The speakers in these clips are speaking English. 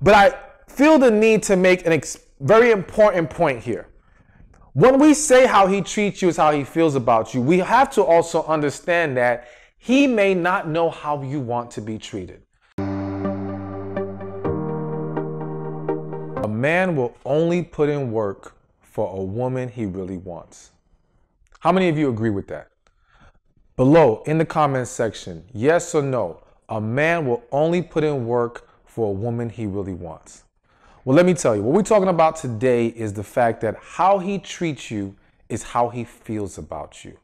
But I feel the need to make a ex- very important point here. When we say how he treats you is how he feels about you, we have to also understand that he may not know how you want to be treated. A man will only put in work for a woman he really wants. How many of you agree with that? Below in the comments section, yes or no, a man will only put in work for a woman he really wants. Well, let me tell you, what we're talking about today is the fact that how he treats you is how he feels about you.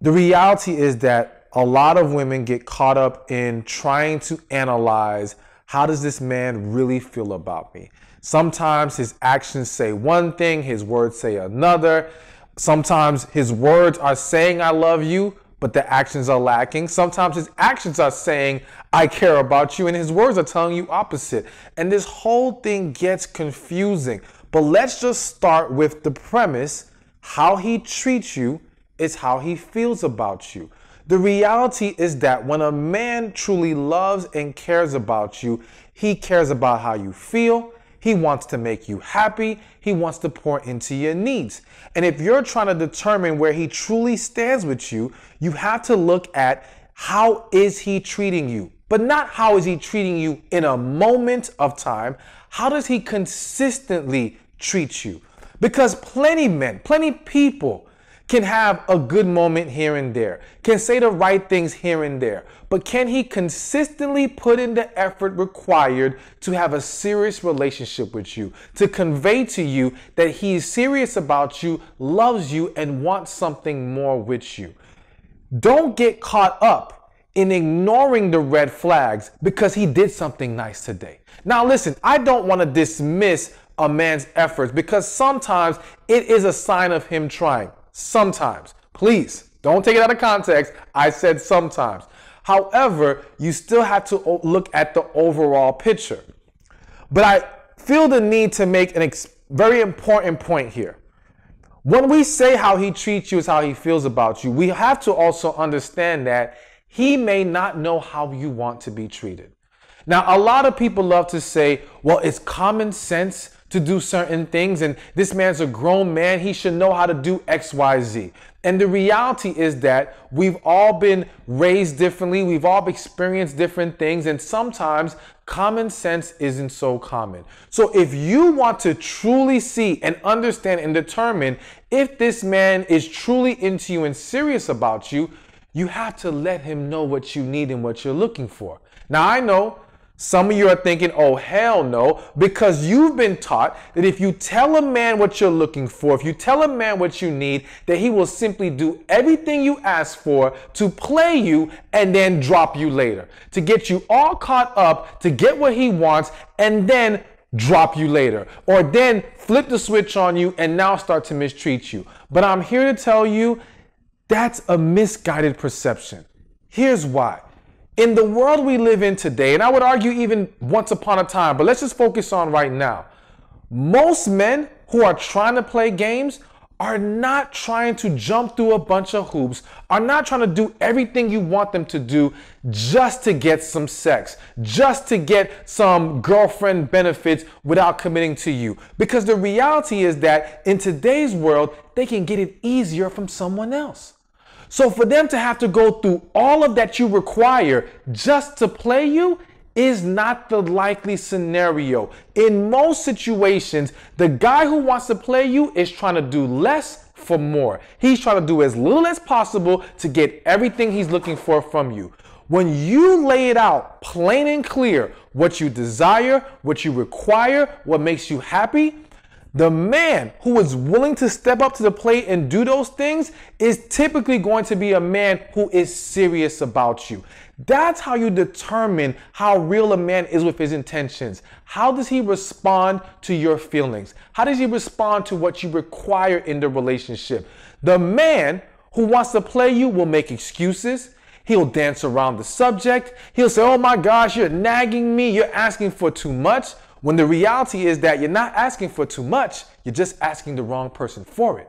The reality is that a lot of women get caught up in trying to analyze how does this man really feel about me? Sometimes his actions say one thing, his words say another. Sometimes his words are saying, I love you, but the actions are lacking. Sometimes his actions are saying, I care about you, and his words are telling you opposite. And this whole thing gets confusing. But let's just start with the premise how he treats you is how he feels about you. The reality is that when a man truly loves and cares about you, he cares about how you feel. He wants to make you happy. He wants to pour into your needs. And if you're trying to determine where he truly stands with you, you have to look at how is he treating you? but not how is he treating you in a moment of time. How does he consistently treat you? Because plenty men, plenty people can have a good moment here and there, can say the right things here and there, but can he consistently put in the effort required to have a serious relationship with you, to convey to you that he is serious about you, loves you, and wants something more with you? Don't get caught up in ignoring the red flags because he did something nice today. Now, listen, I don't want to dismiss a man's efforts because sometimes it is a sign of him trying. Sometimes. Please don't take it out of context. I said sometimes. However, you still have to look at the overall picture. But I feel the need to make an ex- very important point here. When we say how he treats you is how he feels about you, we have to also understand that he may not know how you want to be treated. Now, a lot of people love to say, well, it's common sense to do certain things, and this man's a grown man. He should know how to do XYZ. And the reality is that we've all been raised differently, we've all experienced different things, and sometimes common sense isn't so common. So, if you want to truly see and understand and determine if this man is truly into you and serious about you, you have to let him know what you need and what you're looking for. Now, I know some of you are thinking, oh, hell no, because you've been taught that if you tell a man what you're looking for, if you tell a man what you need, that he will simply do everything you ask for to play you and then drop you later, to get you all caught up, to get what he wants, and then drop you later, or then flip the switch on you and now start to mistreat you. But I'm here to tell you that's a misguided perception. Here's why. In the world we live in today, and I would argue even once upon a time, but let's just focus on right now. Most men who are trying to play games are not trying to jump through a bunch of hoops, are not trying to do everything you want them to do just to get some sex, just to get some girlfriend benefits without committing to you. Because the reality is that in today's world, they can get it easier from someone else. So for them to have to go through all of that you require just to play you is not the likely scenario. In most situations, the guy who wants to play you is trying to do less for more. He's trying to do as little as possible to get everything he's looking for from you. When you lay it out plain and clear what you desire, what you require, what makes you happy, the man who is willing to step up to the plate and do those things is typically going to be a man who is serious about you. That's how you determine how real a man is with his intentions. How does he respond to your feelings? How does he respond to what you require in the relationship? The man who wants to play you will make excuses. He'll dance around the subject. He'll say, Oh my gosh, you're nagging me. You're asking for too much. When the reality is that you're not asking for too much, you're just asking the wrong person for it.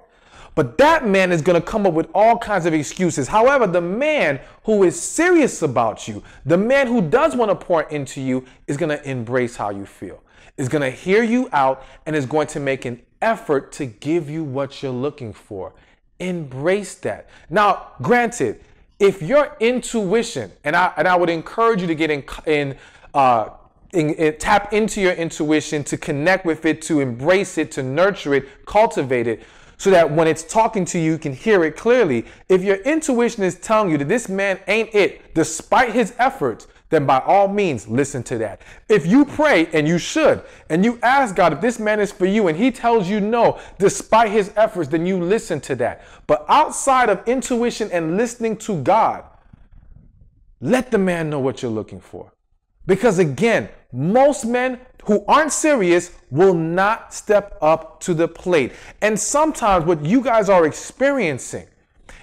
But that man is going to come up with all kinds of excuses. However, the man who is serious about you, the man who does want to pour into you, is going to embrace how you feel, is going to hear you out, and is going to make an effort to give you what you're looking for. Embrace that. Now, granted, if your intuition, and I, and I would encourage you to get in, in uh, in, in, tap into your intuition, to connect with it, to embrace it, to nurture it, cultivate it, so that when it's talking to you, you can hear it clearly. If your intuition is telling you that this man ain't it, despite his efforts, then by all means, listen to that. If you pray, and you should, and you ask God if this man is for you, and he tells you no, despite his efforts, then you listen to that. But outside of intuition and listening to God, let the man know what you're looking for. Because again, most men who aren't serious will not step up to the plate. And sometimes what you guys are experiencing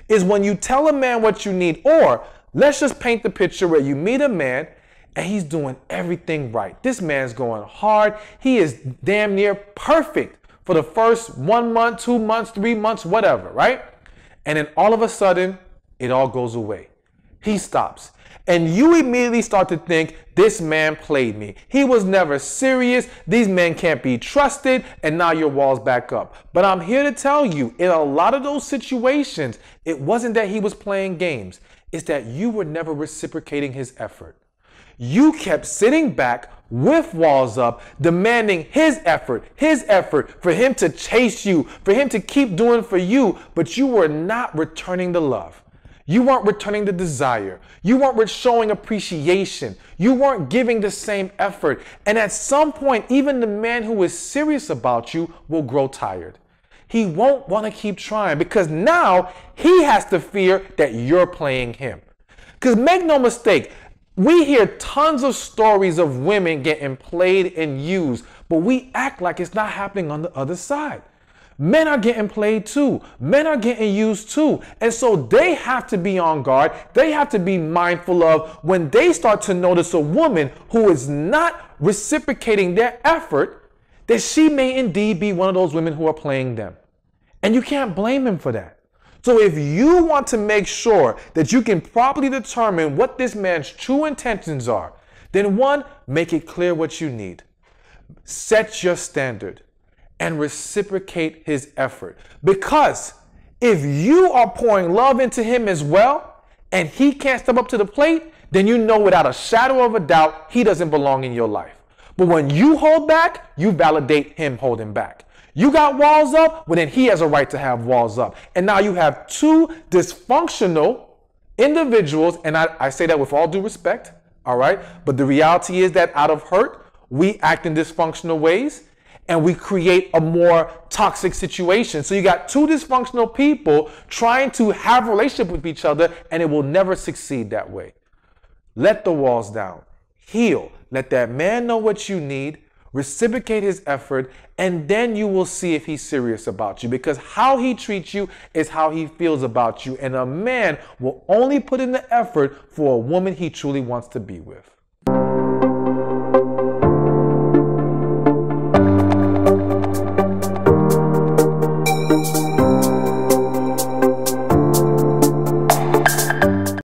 is when you tell a man what you need, or let's just paint the picture where you meet a man and he's doing everything right. This man's going hard. He is damn near perfect for the first one month, two months, three months, whatever, right? And then all of a sudden, it all goes away. He stops. And you immediately start to think, this man played me. He was never serious. These men can't be trusted. And now your wall's back up. But I'm here to tell you, in a lot of those situations, it wasn't that he was playing games. It's that you were never reciprocating his effort. You kept sitting back with walls up, demanding his effort, his effort for him to chase you, for him to keep doing for you, but you were not returning the love. You weren't returning the desire. You weren't showing appreciation. You weren't giving the same effort. And at some point, even the man who is serious about you will grow tired. He won't want to keep trying because now he has to fear that you're playing him. Because make no mistake, we hear tons of stories of women getting played and used, but we act like it's not happening on the other side. Men are getting played too. Men are getting used too. And so they have to be on guard. They have to be mindful of when they start to notice a woman who is not reciprocating their effort, that she may indeed be one of those women who are playing them. And you can't blame him for that. So if you want to make sure that you can properly determine what this man's true intentions are, then one, make it clear what you need. Set your standard and reciprocate his effort. Because if you are pouring love into him as well and he can't step up to the plate, then you know without a shadow of a doubt he doesn't belong in your life. But when you hold back, you validate him holding back. You got walls up, well, then he has a right to have walls up. And now you have two dysfunctional individuals, and I, I say that with all due respect, all right? But the reality is that out of hurt, we act in dysfunctional ways, and we create a more toxic situation. So you got two dysfunctional people trying to have a relationship with each other and it will never succeed that way. Let the walls down. Heal. Let that man know what you need. Reciprocate his effort, and then you will see if he's serious about you because how he treats you is how he feels about you. And a man will only put in the effort for a woman he truly wants to be with.